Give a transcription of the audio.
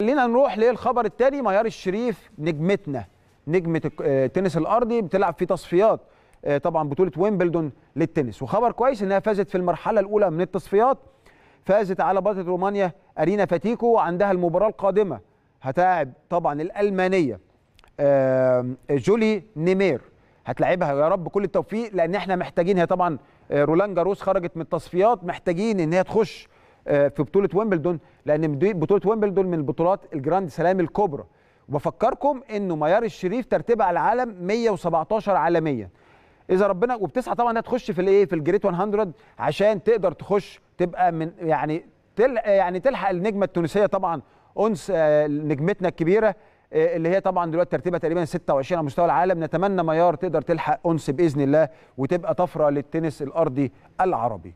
خلينا نروح للخبر الثاني ميار الشريف نجمتنا نجمه آه، التنس الارضي بتلعب في تصفيات آه، طبعا بطوله ويمبلدون للتنس وخبر كويس انها فازت في المرحله الاولى من التصفيات فازت على بطله رومانيا ارينا فاتيكو وعندها المباراه القادمه هتلاعب طبعا الالمانيه جولي نيمير هتلاعبها يا رب كل التوفيق لان احنا محتاجين هي طبعا آه، رولان جاروس خرجت من التصفيات محتاجين ان هي تخش آه، في بطوله ويمبلدون لان بطوله ويمبلدون من بطولات الجراند سلام الكبرى وبفكركم انه ميار الشريف ترتيبها على العالم 117 عالميا اذا ربنا وبتسعى طبعا انها تخش في الايه في الجريت 100 عشان تقدر تخش تبقى من يعني تل يعني تلحق النجمه التونسيه طبعا انس آه، نجمتنا الكبيره آه، اللي هي طبعا دلوقتي ترتيبها تقريبا 26 على مستوى العالم نتمنى ميار تقدر تلحق انس باذن الله وتبقى طفره للتنس الارضي العربي